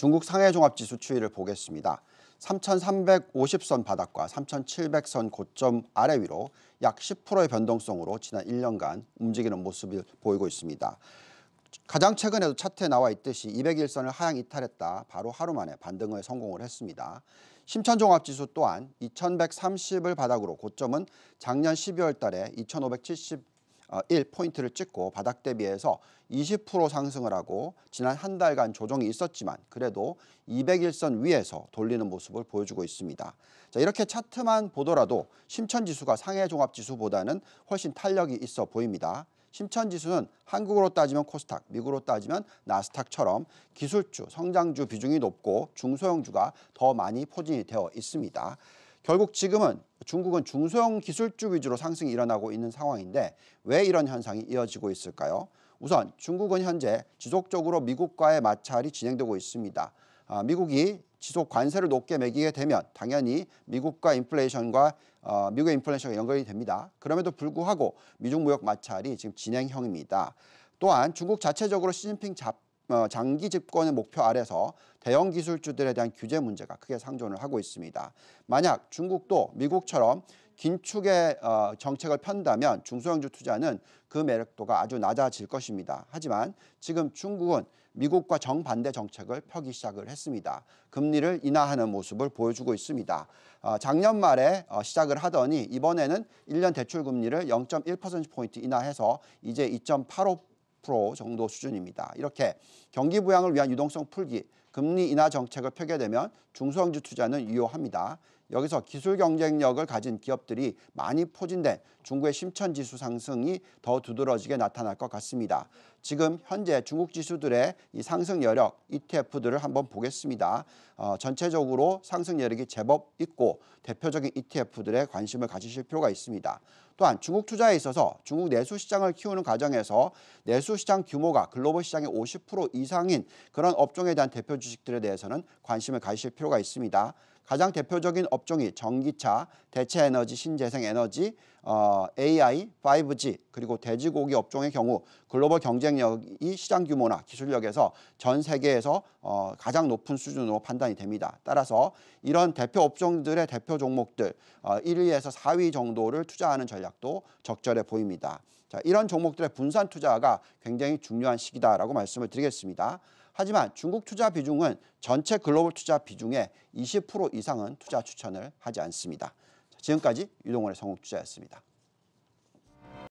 중국 상해 종합지수 추이를 보겠습니다. 3,350선 바닥과 3,700선 고점 아래 위로 약 10%의 변동성으로 지난 1년간 움직이는 모습을 보이고 있습니다. 가장 최근에도 차트에 나와 있듯이 201선을 하향 이탈했다 바로 하루 만에 반등을 성공을 했습니다. 심천종합지수 또한 2130을 바닥으로 고점은 작년 12월 달에 2570 1포인트를 어, 찍고 바닥 대비해서 20% 상승을 하고 지난 한 달간 조정이 있었지만 그래도 200일선 위에서 돌리는 모습을 보여주고 있습니다. 자, 이렇게 차트만 보더라도 심천지수가 상해종합지수보다는 훨씬 탄력이 있어 보입니다. 심천지수는 한국으로 따지면 코스닥, 미국으로 따지면 나스닥처럼 기술주, 성장주 비중이 높고 중소형주가 더 많이 포진이 되어 있습니다. 결국 지금은 중국은 중소형 기술주 위주로 상승이 일어나고 있는 상황인데 왜 이런 현상이 이어지고 있을까요? 우선 중국은 현재 지속적으로 미국과의 마찰이 진행되고 있습니다. 아, 미국이 지속 관세를 높게 매기게 되면 당연히 미국과 인플레이션과 어, 미국의 인플레이션과 연결이 됩니다. 그럼에도 불구하고 미중 무역 마찰이 지금 진행형입니다. 또한 중국 자체적으로 시진핑 잡 어, 장기 집권의 목표 아래서 대형 기술주들에 대한 규제 문제가 크게 상존을 하고 있습니다. 만약 중국도 미국처럼 긴축의 어, 정책을 편다면 중소형주 투자는 그 매력도가 아주 낮아질 것입니다. 하지만 지금 중국은 미국과 정반대 정책을 펴기 시작을 했습니다. 금리를 인하하는 모습을 보여주고 있습니다. 어, 작년 말에 시작을 하더니 이번에는 1년 대출 금리를 0.1%포인트 인하해서 이제 정도 수준입니다. 이렇게 경기 부양을 위한 유동성 풀기 금리 인하 정책을 펴게되면 중소형주 투자는 유효합니다. 여기서 기술 경쟁력을 가진 기업들이 많이 포진된 중국의 심천지수 상승이 더 두드러지게 나타날 것 같습니다. 지금 현재 중국 지수들의 이 상승 여력 ETF들을 한번 보겠습니다. 어, 전체적으로 상승 여력이 제법 있고 대표적인 ETF들의 관심을 가지실 필요가 있습니다. 또한 중국 투자에 있어서 중국 내수 시장을 키우는 과정에서 내수 시장 규모가 글로벌 시장의 50% 이상인 그런 업종에 대한 대표적 주식들에 대해서는 관심을 가실 필요가 있습니다. 가장 대표적인 업종이 전기차, 대체 에너지, 신재생 에너지, 어, AI, 5G 그리고 돼지고기 업종의 경우 글로벌 경쟁력이 시장 규모나 기술력에서 전 세계에서 어, 가장 높은 수준으로 판단이 됩니다. 따라서 이런 대표 업종들의 대표 종목들 어, 1위에서 4위 정도를 투자하는 전략도 적절해 보입니다. 자, 이런 종목들의 분산 투자가 굉장히 중요한 시기다라고 말씀을 드리겠습니다. 하지만 중국 투자 비중은 전체 글로벌 투자 비중의 20% 이상은 투자 추천을 하지 않습니다. 지금까지 유동원의 성공투자였습니다.